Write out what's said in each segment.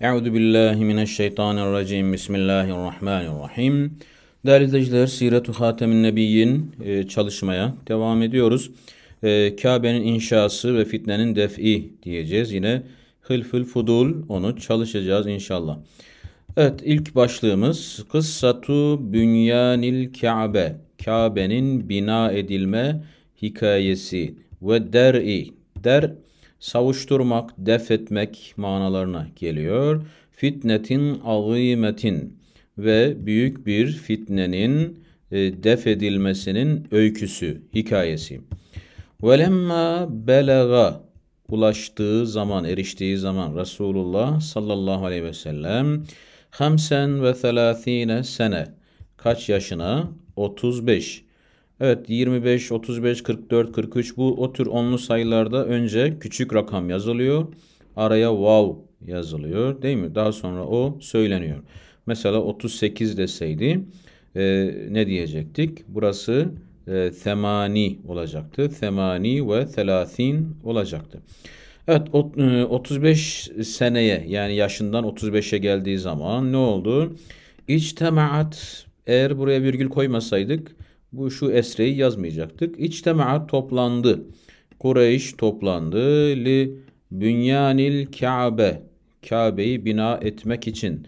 Euzu billahi mineşşeytanirracim. Bismillahirrahmanirrahim. Değerli izleyiciler, Siret-u Hatemin Nebiyyin e, çalışmaya devam ediyoruz. E, Kabe'nin inşası ve fitnenin def'i diyeceğiz. Yine Hılfül Fudul onu çalışacağız inşallah. Evet, ilk başlığımız Kıssatu Bünyanil Kabe. Kabe'nin bina edilme hikayesi ve der'i. Der, savuşturmak, def etmek manalarına geliyor. Fitnetin azimetin ve büyük bir fitnenin e, def edilmesinin öyküsü, hikayesi. Velemma belaga ulaştığı zaman, eriştiği zaman Resulullah sallallahu aleyhi ve sellem hamsen ve thelathine sene kaç yaşına? 35. Evet 25, 35, 44, 43 bu o tür onlu sayılarda önce küçük rakam yazılıyor. Araya wow yazılıyor değil mi? Daha sonra o söyleniyor. Mesela 38 deseydi e, ne diyecektik? Burası e, temani olacaktı. Temani ve telatin olacaktı. Evet 35 e, seneye yani yaşından 35'e geldiği zaman ne oldu? İçtemaat eğer buraya virgül koymasaydık bu şu esreyi yazmayacaktık. İçtema'a toplandı. Kureyş toplandı. Li bünyanil Kabe. Kabe'yi bina etmek için.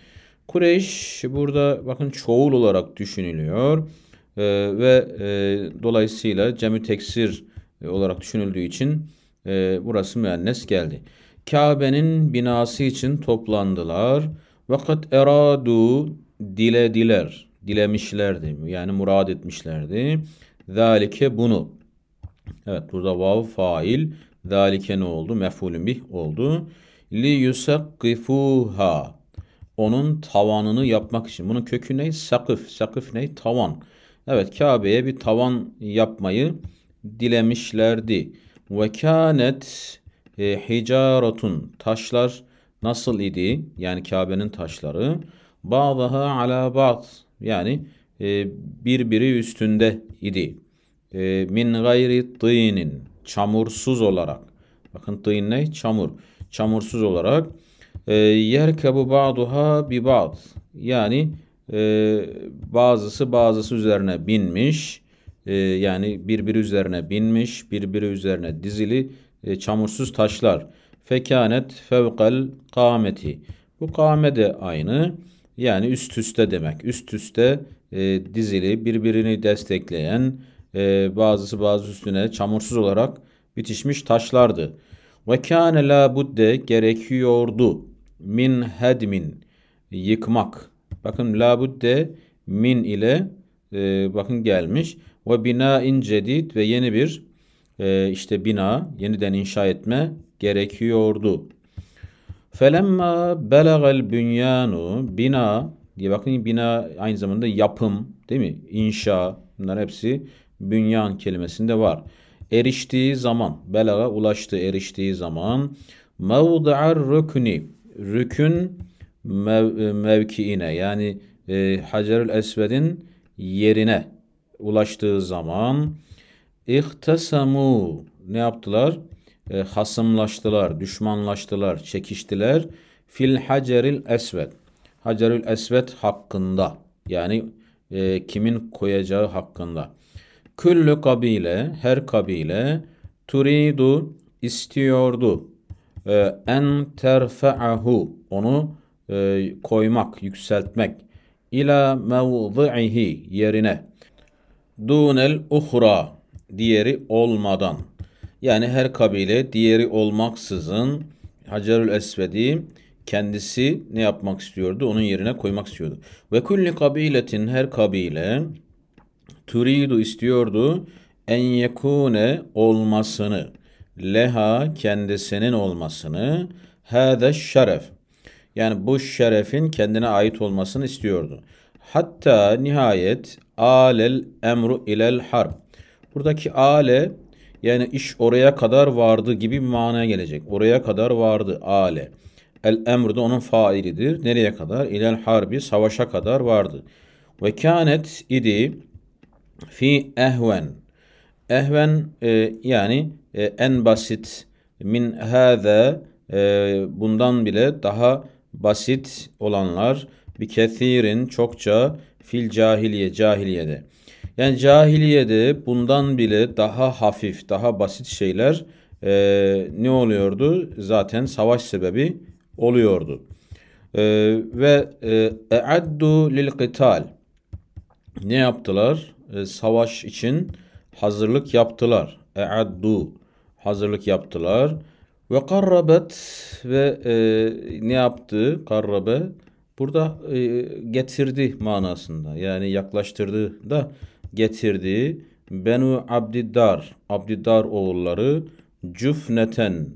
Kureyş burada bakın çoğul olarak düşünülüyor. Ee, ve e, dolayısıyla cemi teksir e, olarak düşünüldüğü için e, burası müennes geldi. Kabe'nin binası için toplandılar. Vakat eradu dilediler dilemişlerdi. Yani murad etmişlerdi. Zalike bunu. Evet burada vav fail. Zalike ne oldu? Mef'ulün bih oldu. Li yusakkifuha. Onun tavanını yapmak için. Bunun kökü ne? Sakıf. Sakıf ne? Tavan. Evet Kabe'ye bir tavan yapmayı dilemişlerdi. Ve kânet e, hicaretun. Taşlar nasıl idi? Yani Kabe'nin taşları. Bağdaha ala bağd. Yani e, birbiri üstünde idi. E, min gayri tıynin çamursuz olarak. Bakın tıyn ne? Çamur. Çamursuz olarak. E, yerkebu ba'duha bi ba'd. Yani e, bazısı bazısı üzerine binmiş. E, yani birbiri üzerine binmiş. Birbiri üzerine dizili e, çamursuz taşlar. Fekanet fevkal kâmeti. Bu kâme de aynı. Yani üst üste demek. Üst üste e, dizili birbirini destekleyen e, bazısı bazı üstüne çamursuz olarak bitişmiş taşlardı. Ve kâne la gerekiyordu. Min hedmin yıkmak. Bakın la min ile e, bakın gelmiş. Ve bina in cedid ve yeni bir e, işte bina yeniden inşa etme gerekiyordu. Felemma belagal bünyanu bina diye bakın bina aynı zamanda yapım değil mi? İnşa bunlar hepsi bünyan kelimesinde var. Eriştiği zaman belaga ulaştı eriştiği zaman mevdu'ar rükni rükün mev, e, mevkiine yani e, Hacerül Esved'in yerine ulaştığı zaman ihtasamu ne yaptılar? e, hasımlaştılar, düşmanlaştılar, çekiştiler. Fil haceril esved. Hacerül esved hakkında. Yani e, kimin koyacağı hakkında. Küllü kabile, her kabile turidu istiyordu. E, en terfe'ahu. Onu e, koymak, yükseltmek. İla mevzi'ihi yerine. Dunel uhra. Diğeri olmadan yani her kabile diğeri olmaksızın Hacerül Esved'i kendisi ne yapmak istiyordu? Onun yerine koymak istiyordu. Ve kulli kabiletin her kabile turidu istiyordu en yekune olmasını leha kendisinin olmasını hâde şeref yani bu şerefin kendine ait olmasını istiyordu. Hatta nihayet alel emru ilel harb. Buradaki ale yani iş oraya kadar vardı gibi bir manaya gelecek. Oraya kadar vardı ale. El emr de onun failidir. Nereye kadar? İlel harbi savaşa kadar vardı. Ve kânet idi fi ehven. Ehven e, yani e, en basit min hâze e, bundan bile daha basit olanlar bir kethirin çokça fil cahiliye cahiliyede. Yani cahiliyede bundan bile daha hafif, daha basit şeyler e, ne oluyordu? Zaten savaş sebebi oluyordu. E, ve e, e'addu lil qital ne yaptılar? E, savaş için hazırlık yaptılar. E'addu hazırlık yaptılar. Ve karrabet ve e, ne yaptı? Karrabe burada e, getirdi manasında. Yani yaklaştırdı da getirdi. Benu Abdiddar, Abdiddar oğulları cüfneten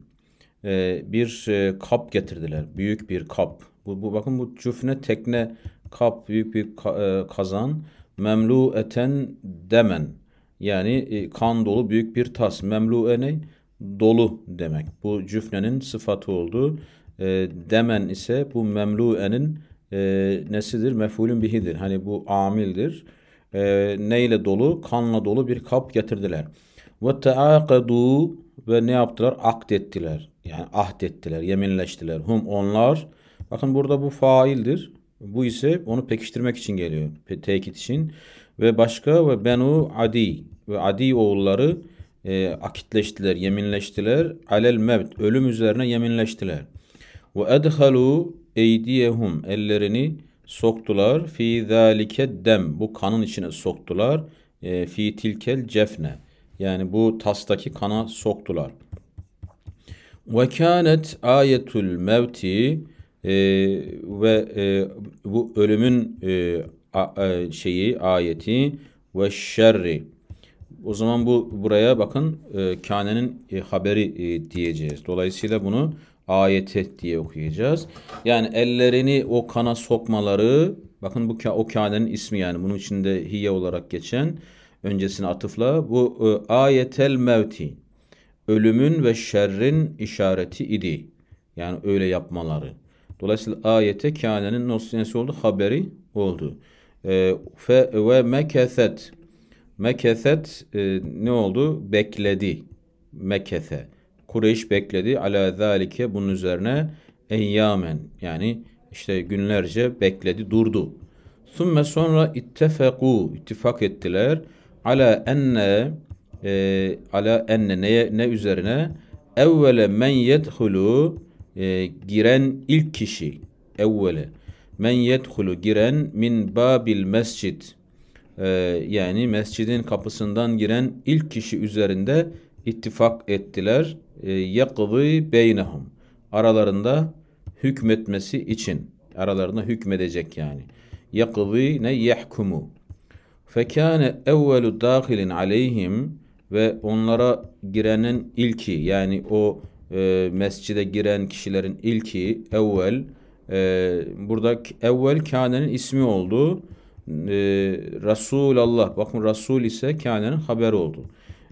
e, bir e, kap getirdiler. Büyük bir kap. Bu, bu bakın bu cüfne tekne kap büyük bir ka, e, kazan. Memlu eten demen. Yani e, kan dolu büyük bir tas. Memlu e ne? Dolu demek. Bu cüfnenin sıfatı oldu. E, demen ise bu memluenin e, nesidir? Mefulün bihidir. Hani bu amildir. Ee, neyle dolu? Kanla dolu bir kap getirdiler. Ve teâkadû ve ne yaptılar? Akt ettiler. Yani ahd ettiler, yeminleştiler. Hum onlar. Bakın burada bu faildir. Bu ise onu pekiştirmek için geliyor. Pe tekit için. Ve başka ve benu adi ve adi oğulları e, akitleştiler, yeminleştiler. Alel mevt, ölüm üzerine yeminleştiler. Ve edhalu eydiyehum ellerini soktular. Fi zalike dem. Bu kanın içine soktular. E, fi tilkel cefne. Yani bu tastaki kana soktular. Ve kânet ayetul mevti e, ve e, bu ölümün şeyi ayeti ve şerri. O zaman bu buraya bakın e, kânenin e, haberi e, diyeceğiz. Dolayısıyla bunu ayeti diye okuyacağız. Yani ellerini o kana sokmaları bakın bu o kâdenin ismi yani bunun içinde hiye olarak geçen öncesine atıfla bu e, ayetel mevti ölümün ve şerrin işareti idi. Yani öyle yapmaları. Dolayısıyla ayete kânenin nasıl oldu? Haberi oldu. E, fe, ve mekeset mekeset e, ne oldu? Bekledi. Mekese. Kureyş bekledi. Ala zalike bunun üzerine eyyamen yani işte günlerce bekledi durdu. Sümme sonra ittefeku ittifak ettiler. Ala enne e, ala enne neye, ne üzerine evvele men yedhulu e, giren ilk kişi evvele men yedhulu giren min babil mescid e, yani mescidin kapısından giren ilk kişi üzerinde ittifak ettiler. E, yakıvı beynehum. Aralarında hükmetmesi için. Aralarında hükmedecek yani. Yakıvı ne yehkumu. Fekâne evvelu dâhilin aleyhim ve onlara girenin ilki yani o e, mescide giren kişilerin ilki evvel e, burada evvel kânenin ismi oldu. E, Resulallah bakın Resul ise kânenin haberi oldu.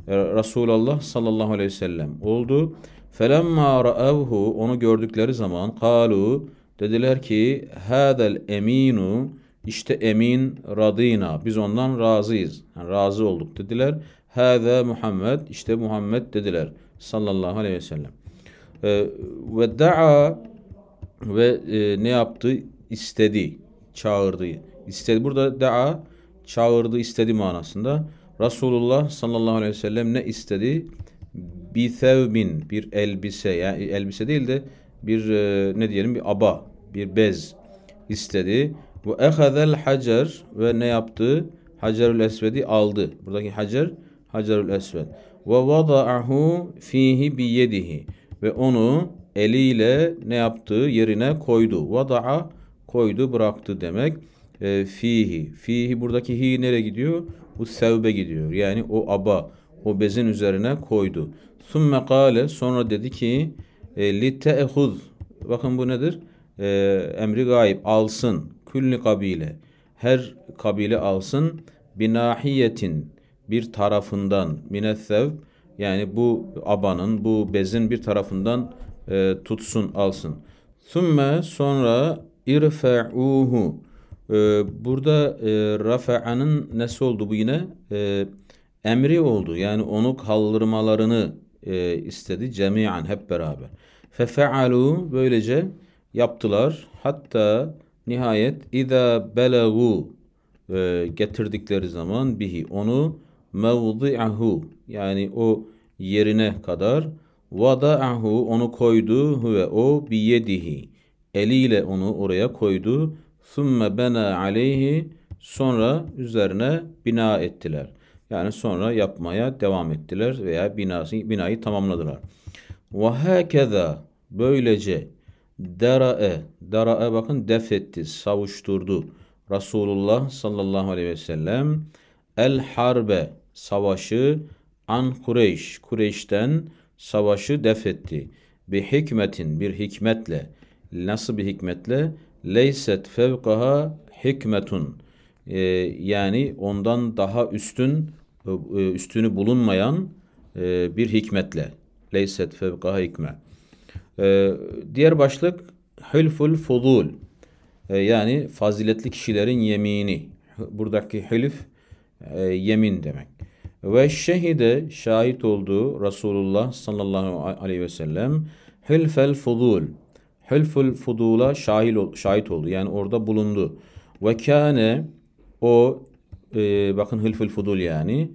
Ee, Resulullah sallallahu aleyhi ve sellem oldu. Felemma ra'avhu onu gördükleri zaman kalu dediler ki hadel eminu işte emin radina biz ondan razıyız. Yani razı olduk dediler. Hâzâ Muhammed işte Muhammed dediler sallallahu aleyhi ve sellem. Ee, ve da'a ve e, ne yaptı? İstedi, çağırdı. İstedi. Burada da'a çağırdı, istedi manasında. Resulullah sallallahu aleyhi ve sellem ne istedi? Bir thevbin, bir elbise, yani elbise değil de bir e, ne diyelim bir aba, bir bez istedi. Bu ehazel hacer ve ne yaptı? Hacerül esvedi aldı. Buradaki hacer, hacerül esved. Ve vada'ahu fihi bi yedihi. Ve onu eliyle ne yaptı? yerine koydu. Vada'a koydu, bıraktı demek. E, fihi. Fihi buradaki hi nereye gidiyor? Bu sevbe gidiyor. Yani o aba, o bezin üzerine koydu. Sümme kâle sonra dedi ki لِتَّehuz e, Bakın bu nedir? E, emri gayb. Alsın. Külli kabile. Her kabile alsın. Binahiyetin bir tarafından minethev yani bu abanın, bu bezin bir tarafından e, tutsun, alsın. Sümme sonra irfe'uhu ee, burada e, rafa'anın nesi oldu bu yine? E, emri oldu. Yani onu kaldırmalarını e, istedi. Cemiyan hep beraber. Fefealu böylece yaptılar. Hatta nihayet ida belagu e, getirdikleri zaman bihi onu mevdi'ahu yani o yerine kadar vada'ahu onu koydu ve o biyedihi eliyle onu oraya koydu Thumme bena aleyhi sonra üzerine bina ettiler. Yani sonra yapmaya devam ettiler veya binası, binayı tamamladılar. Ve hakeza böylece dera'e dera'e bakın defetti, savuşturdu. Resulullah sallallahu aleyhi ve sellem el harbe savaşı an Kureyş, Kureyş'ten savaşı defetti. Bir hikmetin, bir hikmetle, nasıl bir hikmetle? leyset fevkaha hikmetun ee, yani ondan daha üstün e, üstünü bulunmayan e, bir hikmetle leyset fevkaha hikme. Ee, diğer başlık hülful fudul ee, yani faziletli kişilerin yemini. Buradaki hülf e, yemin demek. Ve şehide şahit olduğu Resulullah sallallahu aleyhi ve sellem hülfel fudul hülful fudula şahil, şahit oldu. Yani orada bulundu. Ve kâne o e, bakın hülful fudul yani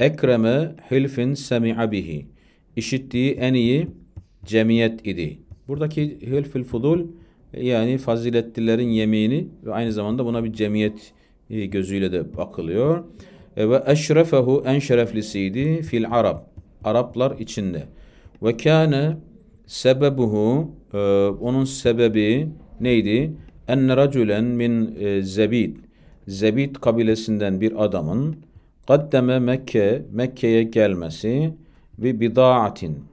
ekreme hülfin semi'a bihi işittiği en iyi cemiyet idi. Buradaki hülfül fudul yani faziletlilerin yemini ve aynı zamanda buna bir cemiyet e, gözüyle de bakılıyor. E, ve eşrefehu en şereflisiydi fil arab. Araplar içinde. Ve kâne sebebuhu ee, onun sebebi neydi? Enne racülen min e, zebid. Zebid kabilesinden bir adamın kaddeme Mekke, Mekke'ye gelmesi bir bidaatin.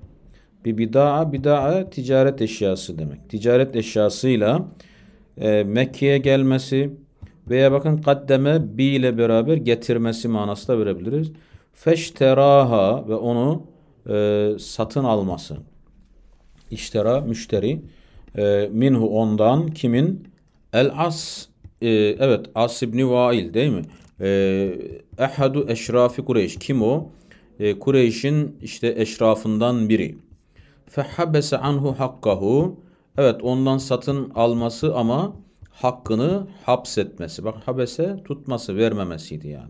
Bir bidaa, bidaa ticaret eşyası demek. Ticaret eşyasıyla e, Mekke'ye gelmesi veya bakın kaddeme bi ile beraber getirmesi manası da verebiliriz. Feşteraha ve onu e, satın alması iştera müşteri e, minhu ondan kimin el as e, evet as ibni vail değil mi e, ehadu eşrafi kureyş kim o e, Kureyş'in işte eşrafından biri fehabese anhu hakkahu evet ondan satın alması ama hakkını hapsetmesi bak habese tutması vermemesiydi yani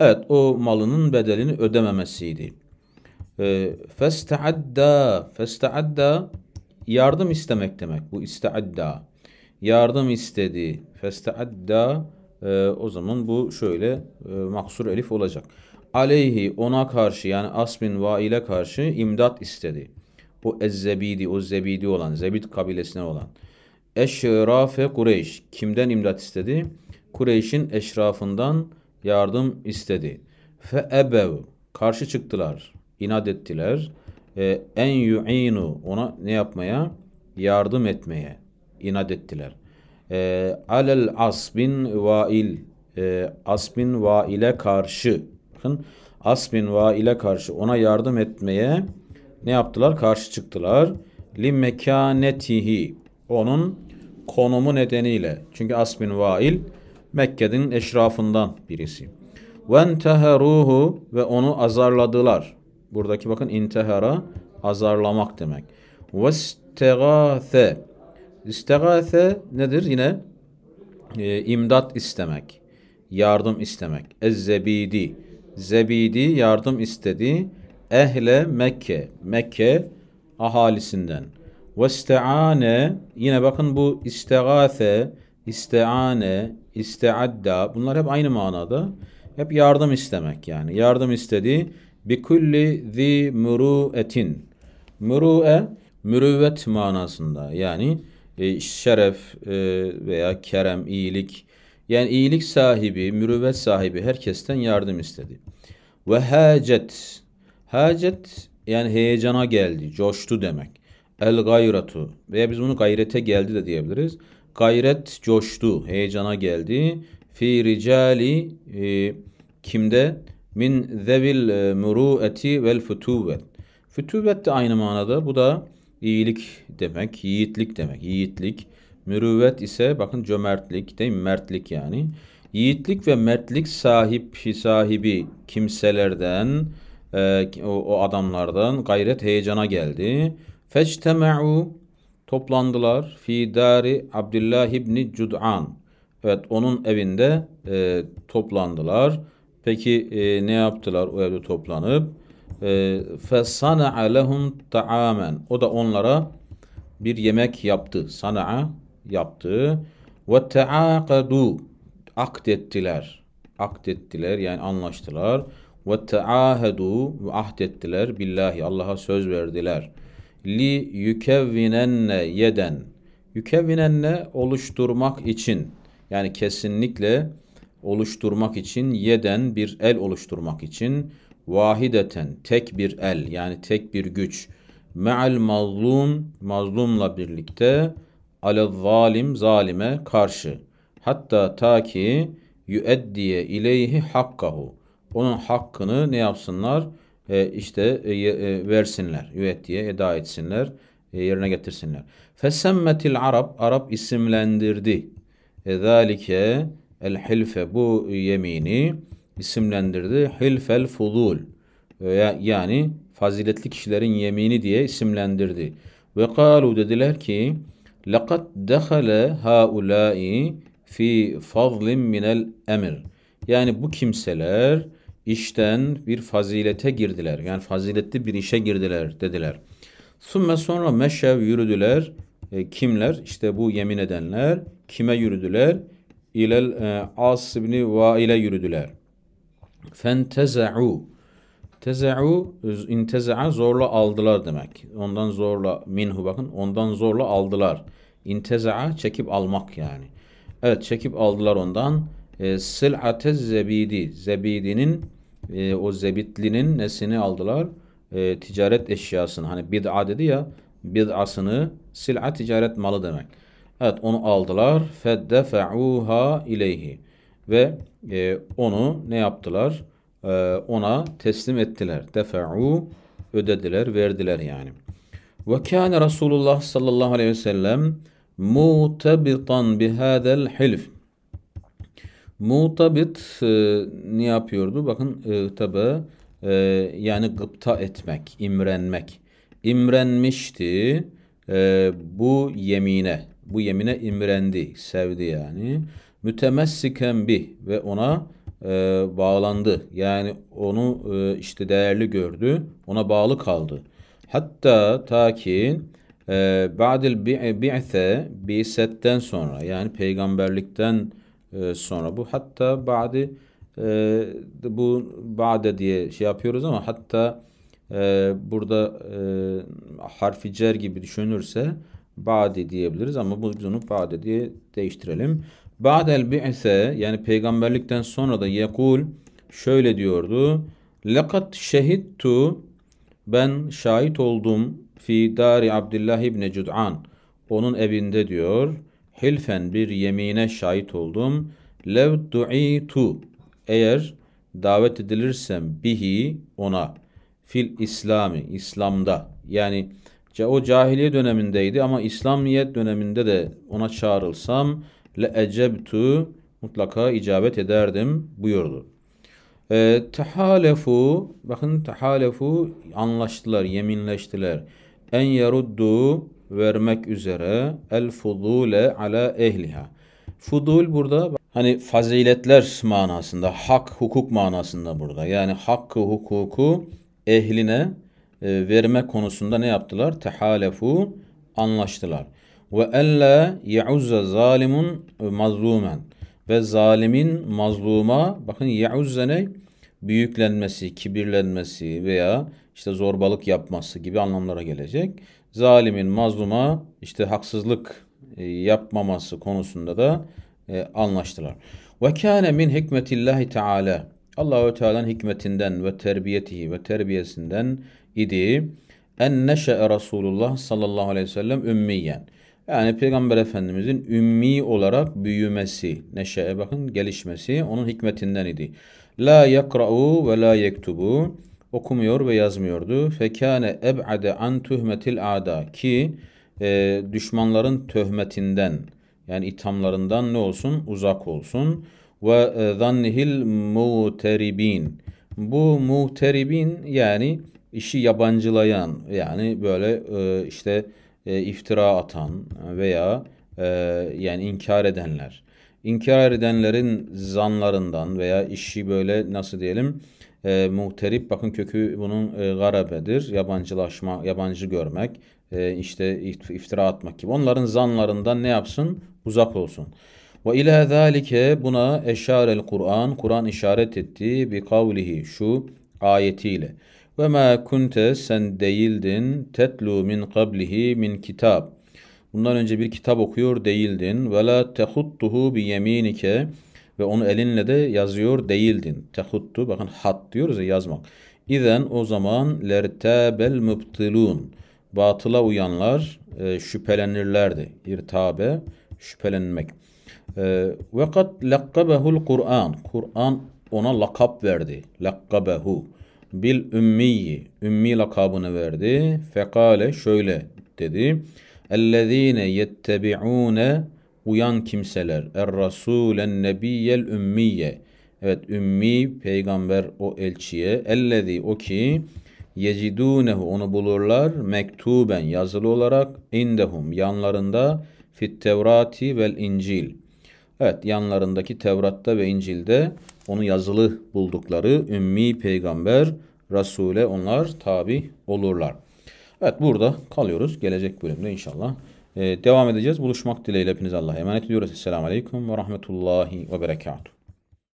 evet o malının bedelini ödememesiydi e, festa'adda festa'adda yardım istemek demek. Bu isteadda. Yardım istedi. Festa'adda e, o zaman bu şöyle e, maksur elif olacak. Aleyhi ona karşı yani Asmin Vail'e karşı imdat istedi. Bu Ezzebidi, o Zebidi olan, Zebid kabilesine olan. Eşrafe Kureyş. Kimden imdat istedi? Kureyş'in eşrafından yardım istedi. Fe ebev. Karşı çıktılar inat ettiler. E, en yu'inu ona ne yapmaya? Yardım etmeye inat ettiler. E, alel asbin vail e, asbin vaile karşı bakın asbin vaile karşı ona yardım etmeye ne yaptılar? Karşı çıktılar. Mekanetihi onun konumu nedeniyle. Çünkü asbin vail Mekke'nin eşrafından birisi. Venteheruhu ve onu azarladılar. Buradaki bakın intihara azarlamak demek. Vestegâthe. İstegâthe nedir? Yine e, imdat istemek. Yardım istemek. Ezzebidi. Zebidi yardım istedi. Ehle Mekke. Mekke ahalisinden. Vesteane yine bakın bu istegâthe, isteane, isteadda bunlar hep aynı manada. Hep yardım istemek yani. Yardım istedi. Bi kulli zi muru'etin. Muru'e mürüvvet manasında yani e, şeref e, veya kerem, iyilik yani iyilik sahibi, mürüvvet sahibi herkesten yardım istedi. Ve hacet. Hacet yani heyecana geldi, coştu demek. El gayratu veya biz bunu gayrete geldi de diyebiliriz. Gayret coştu, heyecana geldi. Fi ricali e, kimde? min zevil e, muru'eti vel fütüvet. Fütüvet de aynı manada. Bu da iyilik demek, yiğitlik demek. Yiğitlik. Mürüvvet ise bakın cömertlik değil mi? Mertlik yani. Yiğitlik ve mertlik sahip sahibi kimselerden e, o, o adamlardan gayret heyecana geldi. Feçtemeu toplandılar fi dari Abdullah ibni Cud'an. Evet onun evinde e, toplandılar. Peki e, ne yaptılar o evde toplanıp? فَسَنَعَ لَهُمْ تَعَامًا O da onlara bir yemek yaptı. Sana'a yaptı. وَتَعَاقَدُوا Akdettiler. Akdettiler yani anlaştılar. وَتَعَاهَدُوا Ve ahdettiler. Billahi Allah'a söz verdiler. Li yükevvinenne yeden. Yükevvinenne oluşturmak için yani kesinlikle oluşturmak için yeden bir el oluşturmak için vahideten tek bir el yani tek bir güç me'al mazlum mazlumla birlikte ale zalim zalime karşı hatta ta ki yüeddiye ileyhi hakkahu onun hakkını ne yapsınlar e, işte e, e, versinler yüeddiye eda etsinler e, yerine getirsinler fesemmetil arab arab isimlendirdi e, zalike el hilfe bu yemini isimlendirdi. Hilfel fudul yani faziletli kişilerin yemini diye isimlendirdi. Ve kalu dediler ki لَقَدْ دَخَلَ هَاُولَٰئِ fi fazlim minel emir. Yani bu kimseler işten bir fazilete girdiler. Yani faziletli bir işe girdiler dediler. Sümme sonra meşev yürüdüler. E, kimler? İşte bu yemin edenler. Kime yürüdüler? ilel e, As ibni Vail'e yürüdüler. Fenteza'u Teza'u inteza'a zorla aldılar demek. Ondan zorla minhu bakın ondan zorla aldılar. İnteza'a çekip almak yani. Evet çekip aldılar ondan. E, Sil'ate zebidi zebidinin e, o zebitlinin nesini aldılar? E, ticaret eşyasını hani bid'a dedi ya bid'asını sil'a ticaret malı demek. Evet onu aldılar. Feddefe'uha ileyhi. Ve e, onu ne yaptılar? E, ona teslim ettiler. Defe'u ödediler, verdiler yani. Ve kâne Resulullah sallallahu aleyhi ve sellem mutebitan bihâdel hilf. Mutabit e, ne yapıyordu? Bakın e, tabi e, yani gıpta etmek, imrenmek. İmrenmişti e, bu yemine bu yemine imrendi, sevdi yani. Mütemessiken bi ve ona e, bağlandı. Yani onu e, işte değerli gördü, ona bağlı kaldı. Hatta ta ki e, ba'dil bi'se bi'setten sonra yani peygamberlikten e, sonra bu hatta ba'di e, bu ba'de diye şey yapıyoruz ama hatta e, burada e, harfi cer gibi düşünürse Ba'di diyebiliriz ama bu, biz onu Ba'di diye değiştirelim. Ba'del bi'se yani peygamberlikten sonra da yekul şöyle diyordu. Lekat şehittu ben şahit oldum fi dari Abdullah ibn Cud'an. Onun evinde diyor. Hilfen bir yemine şahit oldum. Lev du'itu eğer davet edilirsem bihi ona fil İslami İslam'da yani o cahiliye dönemindeydi ama İslamiyet döneminde de ona çağrılsam le ecebtu mutlaka icabet ederdim buyurdu. E, tehalefu bakın tehalefu anlaştılar, yeminleştiler. En yaruddu vermek üzere el fudule ala ehliha. Fudul burada hani faziletler manasında, hak hukuk manasında burada. Yani hakkı hukuku ehline e, verme konusunda ne yaptılar? Tehalefu anlaştılar. Ve elle yauzza zalimun mazlumen ve zalimin mazluma bakın yauzza ne? Büyüklenmesi, kibirlenmesi veya işte zorbalık yapması gibi anlamlara gelecek. Zalimin mazluma işte haksızlık e, yapmaması konusunda da e, anlaştılar. Ve kâne min hikmetillahi Teala, Allahü Teala'nın hikmetinden ve terbiyeti ve terbiyesinden idi. En neşe Resulullah sallallahu aleyhi ve sellem ümmiyen. Yani Peygamber Efendimizin ümmi olarak büyümesi, neşe'e bakın gelişmesi onun hikmetinden idi. La yakra'u ve la yektubu okumuyor ve yazmıyordu. Fekane eb'ade an tuhmetil ada ki e, düşmanların töhmetinden yani ithamlarından ne olsun? Uzak olsun. Ve e, zannihil muteribin. Bu muteribin yani işi yabancılayan yani böyle e, işte e, iftira atan veya e, yani inkar edenler. İnkar edenlerin zanlarından veya işi böyle nasıl diyelim e, muhterip bakın kökü bunun e, garabedir. Yabancılaşma, yabancı görmek, e, işte iftira atmak gibi. Onların zanlarından ne yapsın? Uzak olsun. Ve ila zalike buna eşarel Kur'an, Kur'an işaret ettiği bir kavlihi şu ayetiyle. Ve ma kunte sen değildin tetlu min qablihi min kitab. Bundan önce bir kitap okuyor değildin. Ve la tehuttuhu bi yeminike ve onu elinle de yazıyor değildin. Tehuttu bakın hat diyoruz ya yazmak. İzen o zaman lertabel müptilun. Batıla uyanlar e, şüphelenirlerdi. İrtabe şüphelenmek. E, ve kad lakkabehul Kur'an. Kur'an ona lakap verdi. Lakkabehu bil ümmiyi ümmi lakabını verdi. Fekale şöyle dedi. Ellezine yettebi'une uyan kimseler. Er rasulen nebiyyel ümmiye. Evet ümmi peygamber o elçiye. Ellezi o ki yecidunehu onu bulurlar mektuben yazılı olarak indehum yanlarında fit tevrati vel incil. Evet yanlarındaki Tevrat'ta ve İncil'de onu yazılı buldukları ümmi peygamber Resul'e onlar tabi olurlar. Evet burada kalıyoruz. Gelecek bölümde inşallah e, devam edeceğiz. Buluşmak dileğiyle hepinize Allah'a emanet ediyoruz. Esselamu Aleyküm ve Rahmetullahi ve Berekatuhu.